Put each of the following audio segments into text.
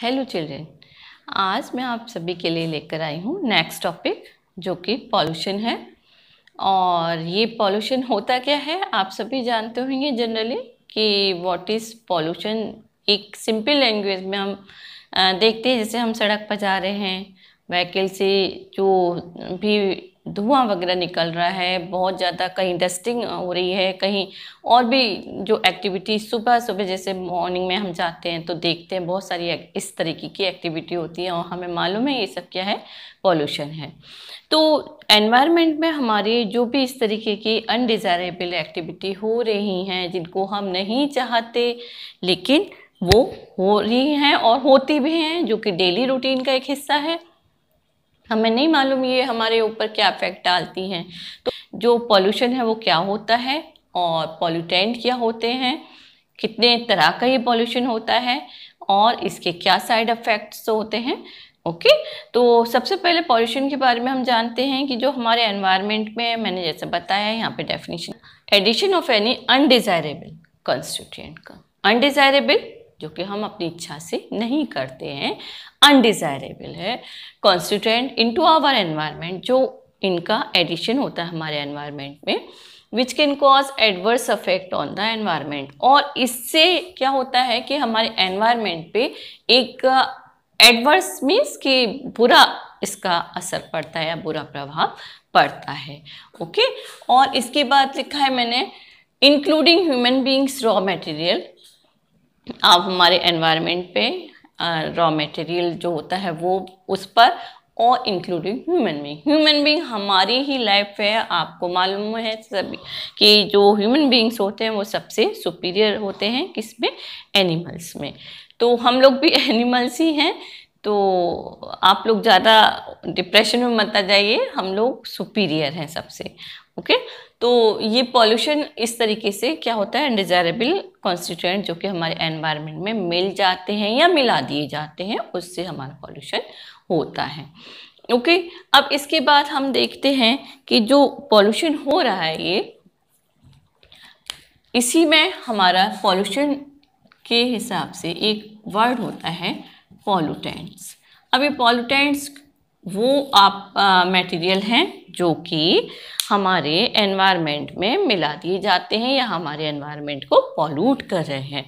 Hello children आज मैं आप सभी के लिए लेकर आई हूँ नेक्स्ट टॉपिक जो कि पॉल्यूशन है और ये पॉल्यूशन होता क्या है आप सभी जानते होंगे जनरली कि व्हाट इज़ पॉल्यूशन एक सिंपल लैंग्वेज में हम देखते हैं जैसे हम सड़क पर जा रहे हैं व्हीकल से जो भी धुआं वगैरह निकल रहा है बहुत ज़्यादा कहीं डस्टिंग हो रही है कहीं और भी जो एक्टिविटी सुबह सुबह जैसे मॉर्निंग में हम जाते हैं तो देखते हैं बहुत सारी इस तरीके की एक्टिविटी होती है और हमें मालूम है ये सब क्या है पॉल्यूशन है तो एनवायरनमेंट में हमारी जो भी इस तरीके की अनडिज़ायरेबल एक्टिविटी हो रही हैं जिनको हम नहीं चाहते लेकिन वो हो रही हैं और होती भी हैं जो कि डेली रूटीन का एक हिस्सा है हमें नहीं मालूम ये हमारे ऊपर क्या इफेक्ट डालती हैं तो जो पॉल्यूशन है वो क्या होता है और पॉल्यूटेंट क्या होते हैं कितने तरह का ये पॉल्यूशन होता है और इसके क्या साइड इफ़ेक्ट्स होते हैं ओके तो सबसे पहले पॉल्यूशन के बारे में हम जानते हैं कि जो हमारे एनवायरनमेंट में मैंने जैसे बताया यहाँ पे definition addition of any undesirable constituent का अनडिज़ायरेबल जो कि हम अपनी इच्छा से नहीं करते हैं अनडिज़ायरेबल है इन इनटू आवर एनवायरनमेंट जो इनका एडिशन होता है हमारे एनवायरनमेंट में which can cause adverse affect on the environment और इससे क्या होता है कि हमारे एनवायरनमेंट पे एक एडवर्स uh, मीन्स कि बुरा इसका असर पड़ता है या बुरा प्रभाव पड़ता है ओके okay? और इसके बाद लिखा है मैंने including human beings raw material आप हमारे एनवायरनमेंट पे रॉ मटेरियल जो होता है वो उस पर और including human being human being हमारी ही लाइफ है आपको मालूम है सभी कि जो ह्यूमन बींग्स होते हैं वो सबसे सुपीरियर होते हैं किस में एनिमल्स में तो हम लोग भी एनिमल्स ही हैं तो आप लोग ज़्यादा डिप्रेशन में मत आ जाइए हम लोग सुपीरियर हैं सबसे ओके तो ये पॉल्यूशन इस तरीके से क्या होता है अनडिजायरेबल कॉन्स्टिट्यूएंट जो कि हमारे एनवायरनमेंट में मिल जाते हैं या मिला दिए जाते हैं उससे हमारा पॉल्यूशन होता है ओके अब इसके बाद हम देखते हैं कि जो पॉल्यूशन हो रहा है ये इसी में हमारा पॉल्यूशन के हिसाब से एक वर्ड होता है पॉल्यूटेंट्स अब ये पॉल्यूटेंट्स वो आप मटेरियल हैं जो कि हमारे एनवायरनमेंट में मिला दिए जाते हैं या हमारे एनवायरनमेंट को पॉल्यूट कर रहे हैं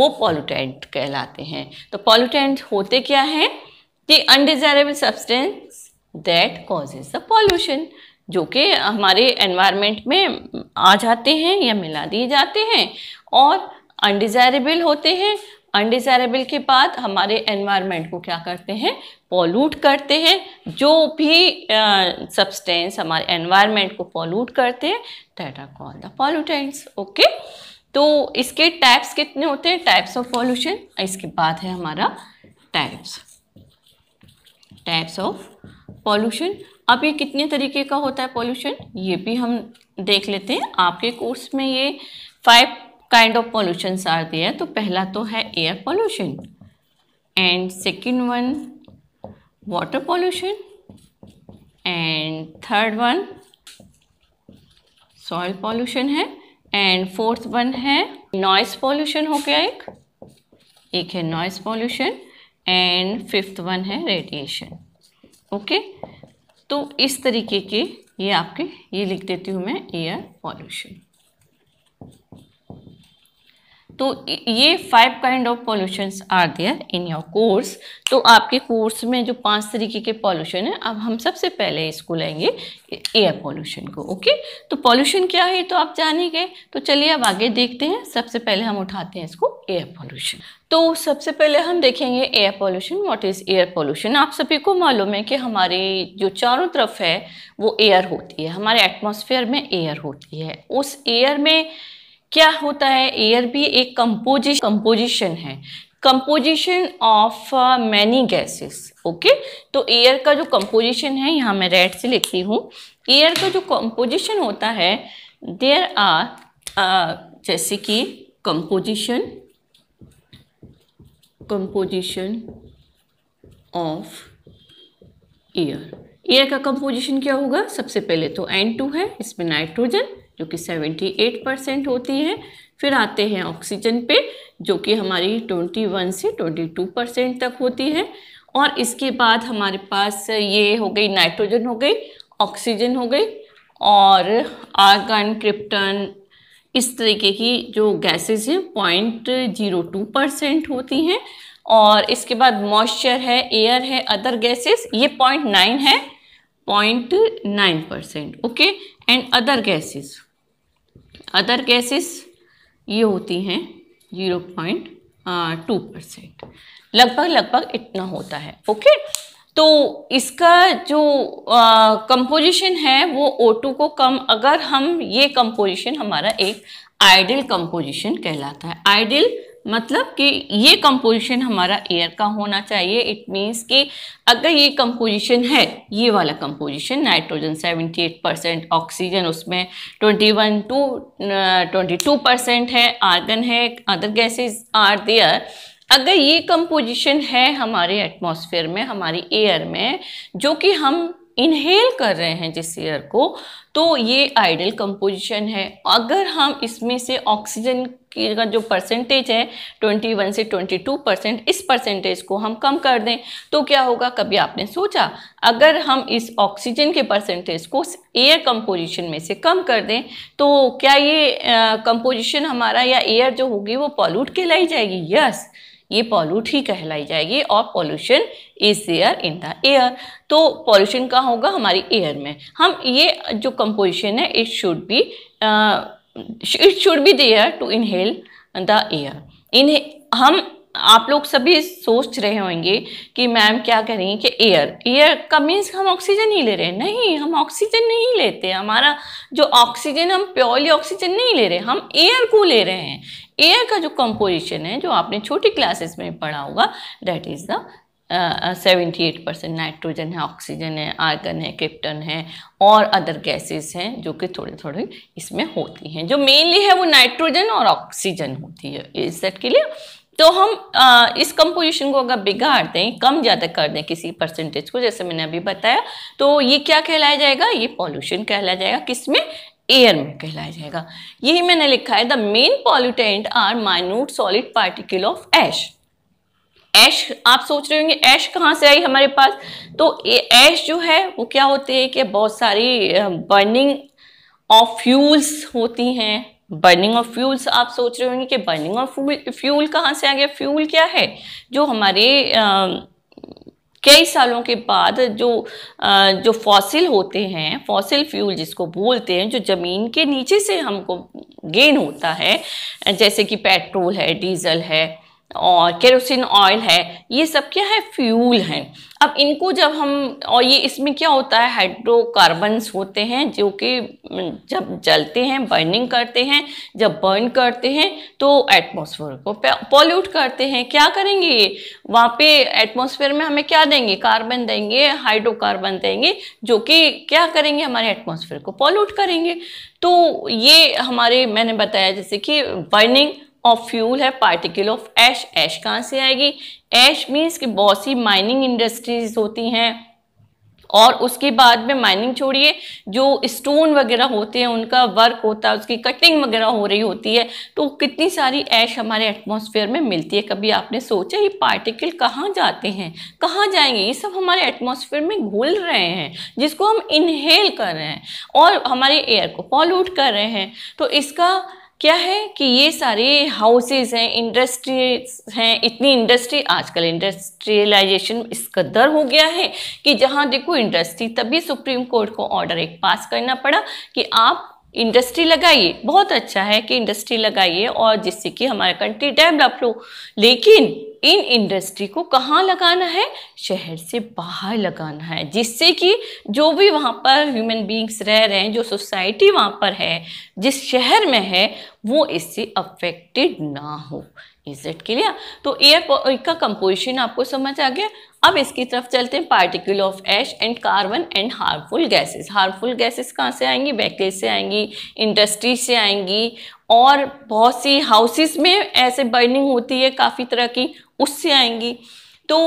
वो पॉल्यूटेंट कहलाते हैं तो पॉल्यूटेंट होते क्या हैं कि undesirable substance that causes the pollution जो कि हमारे एनवायरनमेंट में आ जाते हैं या मिला दिए जाते हैं और अनडिजायरेबल होते हैं अनडिजायरेबल के बाद हमारे एनवायरनमेंट को क्या करते हैं पॉल्यूट करते हैं जो भी सब्सटेंस uh, हमारे एनवायरनमेंट को पॉल्यूट करते हैं that are call the pollutants okay तो इसके टाइप्स कितने होते हैं टाइप्स ऑफ पॉल्यूशन इसके बाद है हमारा टाइप्स टाइप्स ऑफ पॉल्यूशन अब ये कितने तरीके का होता है पॉल्यूशन ये भी हम देख लेते हैं आपके कोर्स में ये five kind of pollution are दिया तो पहला तो है air pollution and second one water pollution and third one soil pollution है एंड फोर्थ वन है नॉइस पॉल्यूशन हो गया एक एक है noise pollution and fifth one है रेडिएशन ओके तो इस तरीके के ये आपके ये लिख देती हूँ मैं एयर पॉल्यूशन तो ये five kind of pollution are there in your course तो आपके कोर्स में जो पांच तरीके के पॉल्यूशन है अब हम सबसे पहले इसको लेंगे एयर पॉल्यूशन को ओके तो पॉल्यूशन क्या है तो आप जान ही गए तो चलिए अब आगे देखते हैं सबसे पहले हम उठाते हैं इसको एयर पॉल्यूशन तो सबसे पहले हम देखेंगे air pollution what is air pollution आप सभी को मालूम है कि हमारे जो चारों तरफ है वो एयर होती है हमारे एटमॉस्फेयर में एयर होती है उस एयर में क्या होता है एयर भी एक कंपोजिश कंपोजिशन है composition of many gases okay तो एयर का जो कंपोजिशन है यहाँ मैं रेड से लिखती हूँ एयर का जो कंपोजिशन होता है देयर आर uh, जैसे कि composition composition of air air का कंपोजिशन क्या होगा सबसे पहले तो N2 है इसमें नाइट्रोजन जो कि 78 परसेंट होती है फिर आते हैं ऑक्सीजन पे जो कि हमारी 21 से 22 परसेंट तक होती है और इसके बाद हमारे पास ये हो गई नाइट्रोजन हो गई ऑक्सीजन हो गई और आर्गन क्रिप्टन इस तरीके की जो गैसेस हैं पॉइंट जीरो टू परसेंट होती हैं और इसके बाद मॉइस्चर है एयर है अदर गैसेस ये पॉइंट नाइन है point nine percent okay and other gases other gases ये होती हैं जीरो पॉइंट टू परसेंट लगभग लगभग इतना होता है ओके तो इसका जो कंपोजिशन uh, है वो O2 को कम अगर हम ये कंपोजिशन हमारा एक आइडियल कंपोजिशन कहलाता है आइडियल मतलब कि ये कंपोजिशन हमारा एयर का होना चाहिए इट मीन्स कि अगर ये कंपोजिशन है ये वाला कंपोजिशन नाइट्रोजन 78 परसेंट ऑक्सीजन उसमें 21 टू 22 परसेंट है आर्गन है अदर गैसेस आर देयर अगर ये कंपोजिशन है हमारे एटमॉस्फेयर में हमारी एयर में जो कि हम इनहेल कर रहे हैं जिस एयर को तो ये आइडियल कंपोजिशन है अगर हम इसमें से ऑक्सीजन की का जो परसेंटेज है 21 से 22 परसेंट इस परसेंटेज को हम कम कर दें तो क्या होगा कभी आपने सोचा अगर हम इस ऑक्सीजन के परसेंटेज को एयर कंपोजिशन में से कम कर दें तो क्या ये कंपोजिशन हमारा या एयर जो होगी वो पॉल्यूट कहलाई जाएगी यस yes. ये पॉल्यूट ही कहलाई जाएगी और pollution is there in the air तो पॉल्यूशन का होगा हमारी एयर में हम ये जो कंपोजिशन है it should be it should be there to inhale the air in हम आप लोग सभी सोच रहे होंगे कि मैम क्या करें कि एयर एयर का मीन्स हम ऑक्सीजन ही ले रहे हैं नहीं हम ऑक्सीजन नहीं लेते हमारा जो ऑक्सीजन हम प्योरली ऑक्सीजन नहीं ले रहे हम एयर को ले रहे हैं एयर का जो कंपोजिशन है जो आपने छोटी क्लासेस में पढ़ा होगा that is the seventy eight percent nitrogen है ऑक्सीजन है आर्गन है क्रिप्टन है और अदर गैसेस हैं जो कि थोड़ी थोड़ी इसमें होती हैं जो मेनली है वो नाइट्रोजन और ऑक्सीजन होती है इस सेट के लिए तो हम आ, uh, इस कंपोजिशन को अगर बिगाड़ दें कम ज़्यादा कर दें किसी परसेंटेज को जैसे मैंने अभी बताया तो ये क्या कहलाया जाएगा ये पॉल्यूशन कहलाया जाएगा किसमें एयर में कहलाया जाएगा यही मैंने लिखा है the main pollutant are minute solid particle of ash ash आप सोच रहे होंगे एश कहाँ से आई हमारे पास तो ये ऐश जो है वो क्या होती है कि बहुत सारी बर्निंग ऑफ फ्यूल्स होती हैं बर्निंग ऑफ फ्यूल्स आप सोच रहे होंगे कि बर्निंग ऑफ फ्यूल फ्यूल कहाँ से आ गया फ्यूल क्या है जो हमारे आ, कई सालों के बाद जो जो फॉसिल होते हैं फॉसिल फ्यूल जिसको बोलते हैं जो ज़मीन के नीचे से हमको गेन होता है जैसे कि पेट्रोल है डीजल है और केरोसिन ऑयल है ये सब क्या है फ्यूल हैं अब इनको जब हम और ये इसमें क्या होता है हाइड्रोकार्बन्स होते हैं जो कि जब जलते हैं बर्निंग करते हैं जब बर्न करते हैं तो एटमॉस्फेयर को पॉल्यूट करते हैं क्या करेंगे ये वहाँ पे एटमॉस्फेयर में हमें क्या देंगे कार्बन देंगे हाइड्रोकार्बन देंगे जो कि क्या करेंगे हमारे एटमोसफेयर को पॉल्यूट करेंगे तो ये हमारे मैंने बताया जैसे कि बर्निंग ऑफ फ्यूल है पार्टिकल ऑफ एश एश कहाँ से आएगी एश मीन्स कि बहुत सी माइनिंग इंडस्ट्रीज होती हैं और उसके बाद में माइनिंग छोड़िए जो स्टोन वगैरह होते हैं उनका वर्क होता है उसकी कटिंग वगैरह हो रही होती है तो कितनी सारी ऐश हमारे एटमॉस्फेयर में मिलती है कभी आपने सोचा ये पार्टिकल कहाँ जाते हैं कहाँ जाएंगे ये सब हमारे एटमॉस्फेयर में घुल रहे हैं जिसको हम इनहेल कर रहे हैं और हमारे एयर को पॉल्यूट कर रहे हैं तो इसका क्या है कि ये सारे हाउसेज हैं इंडस्ट्रीज हैं इतनी इंडस्ट्री आजकल इंडस्ट्रियलाइजेशन इस कदर हो गया है कि जहाँ देखो इंडस्ट्री तभी सुप्रीम कोर्ट को ऑर्डर एक पास करना पड़ा कि आप इंडस्ट्री लगाइए बहुत अच्छा है कि इंडस्ट्री लगाइए और जिससे कि हमारा कंट्री डेवलप हो लेकिन इन इंडस्ट्री को कहाँ लगाना है शहर से बाहर लगाना है जिससे कि जो भी वहाँ पर ह्यूमन बींग्स रह रहे हैं जो सोसाइटी वहाँ पर है जिस शहर में है वो इससे अफेक्टेड ना हो इज इट क्लियर तो एयर का कंपोजिशन आपको समझ आ गया अब इसकी तरफ चलते हैं particle of ash and carbon and harmful gases harmful gases कहाँ से आएंगी बैकेज से आएंगी इंडस्ट्री से आएंगी और बहुत सी हाउसेस में ऐसे बर्निंग होती है काफ़ी तरह की उससे आएंगी तो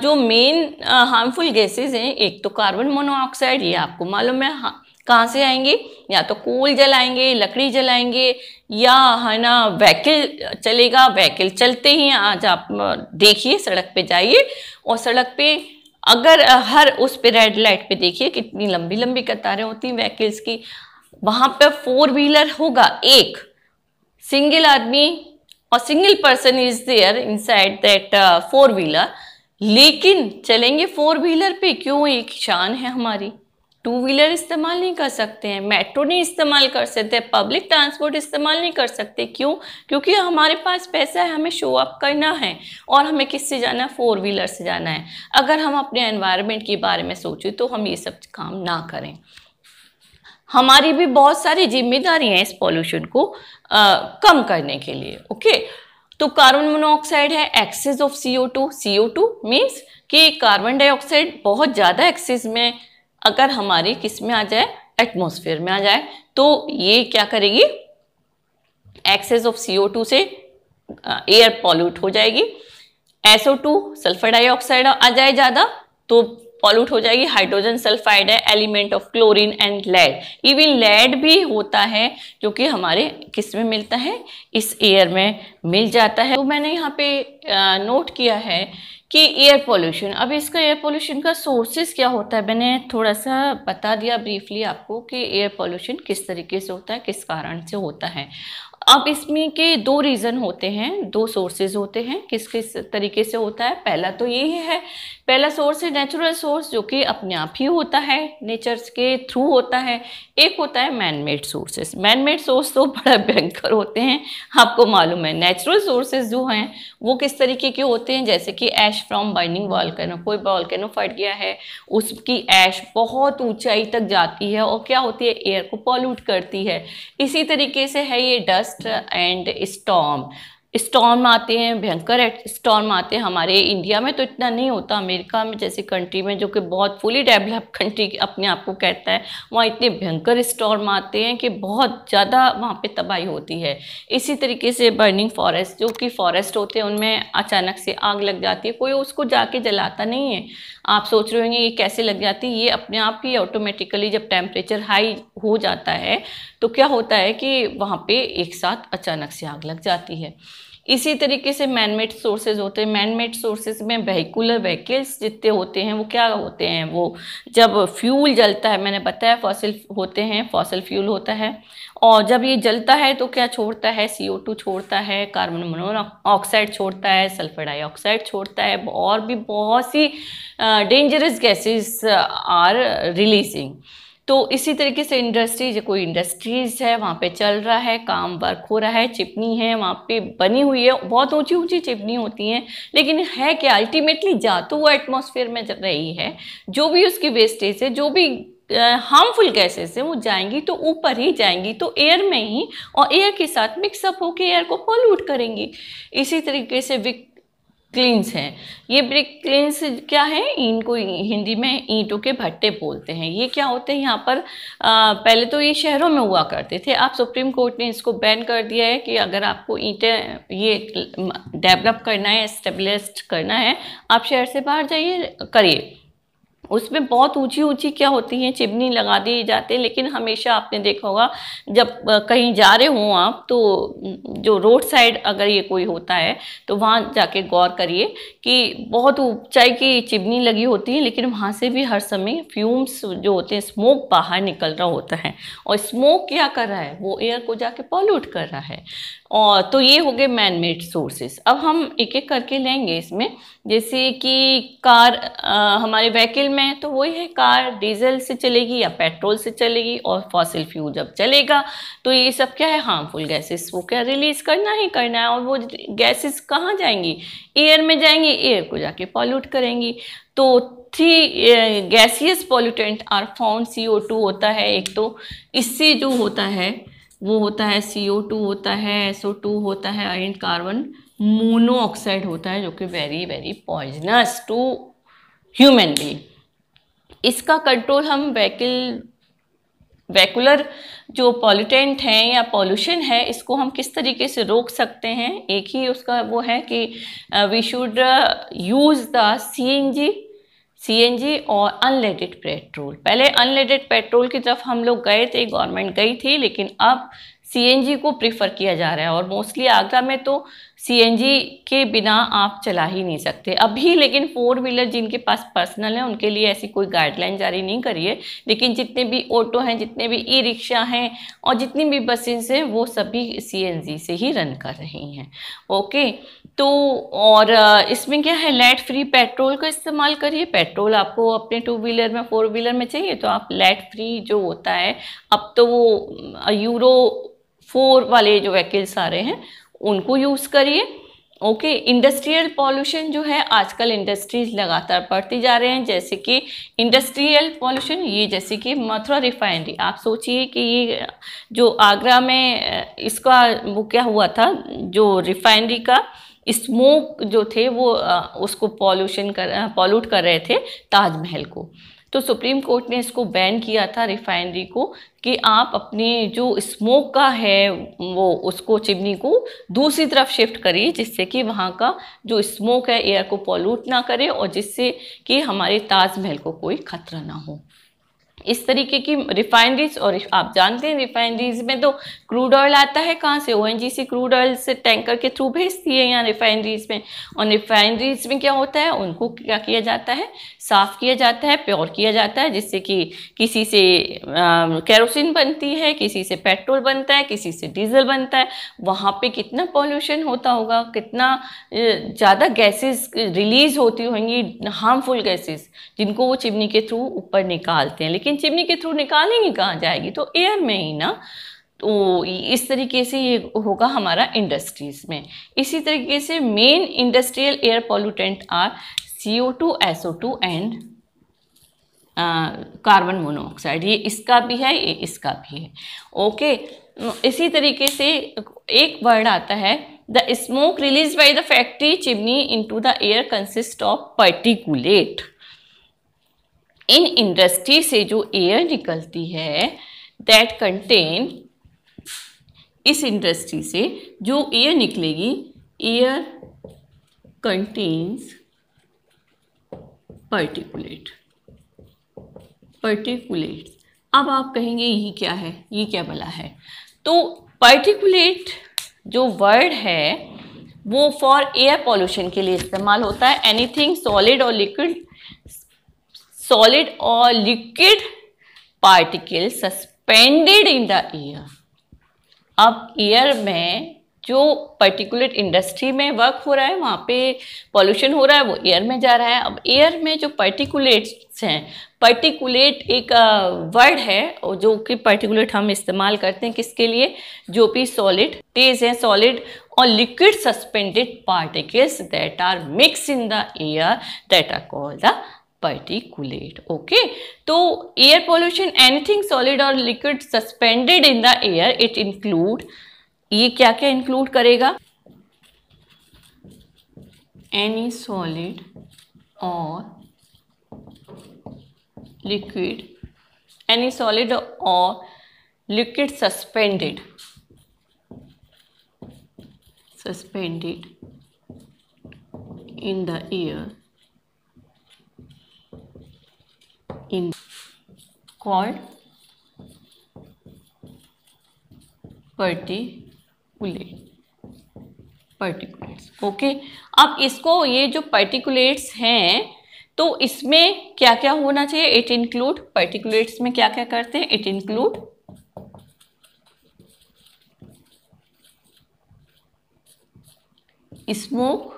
जो मेन हार्मफुल गैसेस हैं एक तो कार्बन मोनोऑक्साइड ये आपको मालूम है हाँ कहाँ से आएंगे या तो कोल जलाएंगे लकड़ी जलाएंगे या है ना व्हीकल चलेगा वहकल चलते ही आज आप देखिए सड़क पे जाइए और सड़क पे अगर हर उस पे रेड लाइट पे देखिए कितनी लंबी लंबी कतारें होती हैं व्हीकल्स की वहाँ पे फोर व्हीलर होगा एक सिंगल आदमी और single person is there inside that four wheeler लेकिन चलेंगे फोर व्हीलर पे क्यों एक शान है हमारी टू व्हीलर इस्तेमाल नहीं कर सकते हैं मेट्रो नहीं इस्तेमाल कर सकते पब्लिक ट्रांसपोर्ट इस्तेमाल नहीं कर सकते क्यों क्योंकि हमारे पास पैसा है हमें शो अप करना है और हमें किससे जाना है फोर व्हीलर से जाना है अगर हम अपने एनवायरनमेंट के बारे में सोचें तो हम ये सब काम ना करें हमारी भी बहुत सारी जिम्मेदारी हैं इस पॉल्यूशन को आ, कम करने के लिए ओके तो कार्बन मोनोऑक्साइड है excess of CO two C O two means कि कार्बन डाइऑक्साइड बहुत ज़्यादा एक्सेस में अगर हमारी किस में आ जाए एटमोसफेयर में आ जाए तो ये क्या करेगी एक्सेस ऑफ CO2 से एयर पॉल्यूट हो जाएगी SO2 सल्फर डाइऑक्साइड आ जाए ज़्यादा तो पॉल्यूट हो जाएगी हाइड्रोजन सल्फाइड है element of chlorine and lead even lead भी होता है जो कि हमारे किस में मिलता है इस एयर में मिल जाता है तो मैंने यहाँ पे नोट किया है कि एयर पोल्यूशन अब इसका एयर पोल्यूशन का सोर्सेज क्या होता है मैंने थोड़ा सा बता दिया ब्रीफली आपको कि एयर पोल्यूशन किस तरीके से होता है किस कारण से होता है अब इसमें के दो रीज़न होते हैं दो सोर्सेज होते हैं किस किस तरीके से होता है पहला तो ये है पहला सोर्स है नेचुरल सोर्स जो कि अपने आप ही होता है नेचर्स के थ्रू होता है एक होता है man made sources man made source तो बड़ा भयंकर होते हैं आपको मालूम है नेचुरल सोर्सेज जो हैं वो किस तरीके के होते हैं जैसे कि ऐश फ्रॉम बाइनिंग वॉलकैनो कोई वॉलकैनो फट गया है उसकी ऐश बहुत ऊंचाई तक जाती है और क्या होती है एयर को पॉल्यूट करती है इसी तरीके से है ये डस्ट एंड स्टॉम स्टॉर्म आते हैं भयंकर स्टॉर्म आते हैं हमारे इंडिया में तो इतना नहीं होता अमेरिका में जैसी कंट्री में जो कि बहुत फुली डेवलप कंट्री अपने आप को कहता है वहाँ इतने भयंकर स्टॉर्म आते हैं कि बहुत ज़्यादा वहाँ पे तबाही होती है इसी तरीके से बर्निंग फॉरेस्ट जो कि फॉरेस्ट होते हैं उनमें अचानक से आग लग जाती है कोई उसको जाके जलाता नहीं है आप सोच रहे होंगे ये कैसे लग जाती है ये अपने आप ही ऑटोमेटिकली जब टेम्परेचर हाई हो जाता है तो क्या होता है कि वहाँ पर एक साथ अचानक से आग लग जाती है इसी तरीके से मैनमेड सोर्सेज होते हैं मैनमेड सोर्सेज में वहीकुलर व्हीकल्स जितने होते हैं वो क्या होते हैं वो जब फ्यूल जलता है मैंने बताया फॉसिल होते हैं फॉसिल फ्यूल होता है और जब ये जलता है तो क्या छोड़ता है सी छोड़ता है कार्बन मोनोऑक्साइड छोड़ता है सल्फर डाइऑक्साइड छोड़ता है और भी बहुत सी डेंजरस गैसेस आर रिलीजिंग तो इसी तरीके से इंडस्ट्रीज कोई इंडस्ट्रीज है वहाँ पे चल रहा है काम वर्क हो रहा है चिपनी है वहाँ पे बनी हुई है बहुत ऊंची ऊंची चिपनी होती हैं लेकिन है क्या अल्टीमेटली जा तो वो एटमोसफेयर में रही है जो भी उसकी वेस्टेज है जो भी हार्मफुल गैसेस हैं वो जाएंगी तो ऊपर ही जाएंगी तो एयर में ही और एयर के साथ मिक्सअप होकर एयर को पोल्यूट करेंगी इसी तरीके से विक क्लिंस हैं ये ब्रिक क्लिंस क्या है इनको हिंदी में ईंटों के भट्टे बोलते हैं ये क्या होते हैं यहाँ पर आ, पहले तो ये शहरों में हुआ करते थे अब सुप्रीम कोर्ट ने इसको बैन कर दिया है कि अगर आपको ईंटें ये डेवलप करना है इस्टेब्लिश करना है आप शहर से बाहर जाइए करिए उसमें बहुत ऊंची ऊंची क्या होती हैं चिमनी लगा दी जाती है लेकिन हमेशा आपने देखा होगा जब कहीं जा रहे हों आप तो जो रोड साइड अगर ये कोई होता है तो वहाँ जाके गौर करिए कि बहुत ऊंचाई की चिमनी लगी होती है लेकिन वहाँ से भी हर समय फ्यूम्स जो होते हैं स्मोक बाहर निकल रहा होता है और स्मोक क्या कर रहा है वो एयर को जाके पॉल्यूट कर रहा है और तो ये हो गए मैन मेड सोर्सेज अब हम एक एक करके लेंगे इसमें जैसे कि कार आ, हमारे व्हीकल में तो वही है कार डीजल से चलेगी या पेट्रोल से चलेगी और फॉसिल फ्यूल जब चलेगा तो ये सब क्या है हार्मफुल गैसेस वो क्या रिलीज करना ही करना है और वो गैसेस कहाँ जाएंगी एयर में जाएंगी एयर को जाके पॉल्यूट करेंगी तो three gaseous pollutant are found सी होता है एक तो इससे जो होता है वो होता है सी ओ टू होता है एस ओ टू होता है आयन कार्बन मोनोऑक्साइड होता है जो कि very very poisonous to human be इसका कंट्रोल हम वैकिल वैकुलर जो पॉल्यूटेंट हैं या पॉल्यूशन है इसको हम किस तरीके से रोक सकते हैं एक ही उसका वो है कि we should use the C N G CNG और अनलेडेड पेट्रोल पहले अनलेडेड पेट्रोल की तरफ हम लोग गए थे गवर्नमेंट गई थी लेकिन अब सीएनजी को प्रीफर किया जा रहा है और मोस्टली आगरा में तो सीएनजी के बिना आप चला ही नहीं सकते अभी लेकिन फोर व्हीलर जिनके पास पर्सनल है उनके लिए ऐसी कोई गाइडलाइन जारी नहीं करी है लेकिन जितने भी ऑटो हैं जितने भी ई रिक्शा हैं और जितनी भी बसेस हैं वो सभी सीएनजी से ही रन कर रही हैं ओके तो और इसमें क्या है लेट फ्री पेट्रोल का इस्तेमाल करिए पेट्रोल आपको अपने टू व्हीलर में फोर व्हीलर में चाहिए तो आप लेट फ्री जो होता है अब तो वो यूरो फोर वाले जो व्हीकल्स आ रहे हैं उनको यूज़ करिए ओके इंडस्ट्रियल पॉल्यूशन जो है आजकल इंडस्ट्रीज लगातार बढ़ती जा रहे हैं जैसे कि इंडस्ट्रियल पॉल्यूशन ये जैसे कि मथुरा रिफाइनरी आप सोचिए कि ये जो आगरा में इसका वो क्या हुआ था जो रिफाइनरी का स्मोक जो थे वो उसको पॉल्यूशन कर पॉल्यूट कर रहे थे ताजमहल को तो सुप्रीम कोर्ट ने इसको बैन किया था रिफाइनरी को कि आप अपनी जो स्मोक का है वो उसको चिमनी को दूसरी तरफ शिफ्ट करिए जिससे कि वहाँ का जो स्मोक है एयर को पॉल्यूट ना करे और जिससे कि हमारे ताजमहल को कोई खतरा ना हो इस तरीके की रिफाइनरीज और आप जानते हैं रिफाइनरीज में तो क्रूड ऑयल आता है कहाँ से ओएनजीसी क्रूड ऑयल से टैंकर के थ्रू भेजती है यहाँ रिफाइनरीज में और रिफाइनरीज में क्या होता है उनको क्या किया जाता है साफ़ किया जाता है प्योर किया जाता है जिससे कि किसी से कैरोसिन बनती है किसी से पेट्रोल बनता है किसी से डीजल बनता है वहाँ पे कितना पॉल्यूशन होता होगा कितना ज़्यादा गैसेस रिलीज़ होती होंगी हार्मफुल गैसेस जिनको वो चिमनी के थ्रू ऊपर निकालते हैं लेकिन चिमनी के थ्रू निकालेंगे कहाँ जाएगी तो एयर में ही ना तो इस तरीके से ये होगा हमारा इंडस्ट्रीज़ में इसी तरीके से main industrial air pollutant are CO2, SO2 and carbon monoxide ये इसका भी है ये इसका भी है ओके इसी तरीके से एक वर्ड आता है the smoke release by the factory chimney into the air consist of particulate in industry से जो एयर निकलती है दैट कंटेन इस इंडस्ट्री से जो एयर निकलेगी एयर कंटेन्स पर्टिकुलेट पर्टिकुलेट अब आप कहेंगे ये क्या है ये क्या भला है तो पर्टिकुलेट जो वर्ड है वो फॉर एयर पॉल्यूशन के लिए इस्तेमाल होता है एनीथिंग सॉलिड और लिक्विड सॉलिड और liquid particle suspended in the air अब एयर में जो पर्टिकुलर इंडस्ट्री में वर्क हो रहा है वहाँ पे पॉल्यूशन हो रहा है वो एयर में जा रहा है अब एयर में जो पर्टिकुलेट्स हैं पर्टिकुलेट एक वर्ड है जो कि पर्टिकुलेट हम इस्तेमाल करते हैं किसके लिए जो भी सॉलिड तेज हैं सॉलिड और liquid suspended particles that are mix in the air that are called the particulate okay तो एयर पॉल्यूशन एनीथिंग सॉलिड और liquid suspended in the air it include ये क्या क्या इंक्लूड करेगा एनी सॉलिड और liquid any solid और liquid suspended suspended in the air in called पर्टी particulate particulates okay अब इसको ये जो पर्टिकुलेट्स हैं तो इसमें क्या क्या होना चाहिए इट इंक्लूड पर्टिकुलेट्स में क्या क्या करते हैं it include smoke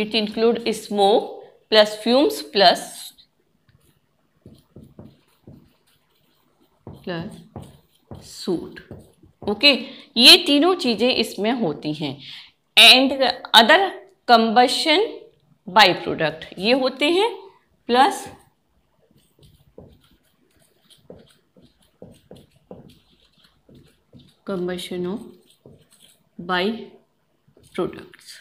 it include smoke plus fumes plus plus soot okay ये तीनों चीज़ें इसमें होती हैं and other combustion by product ये होते हैं plus combustion of by products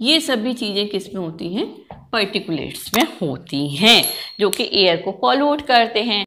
ये सभी चीज़ें किस में होती हैं पर्टिकुलेट्स में होती हैं जो कि एयर को पॉल्यूट करते हैं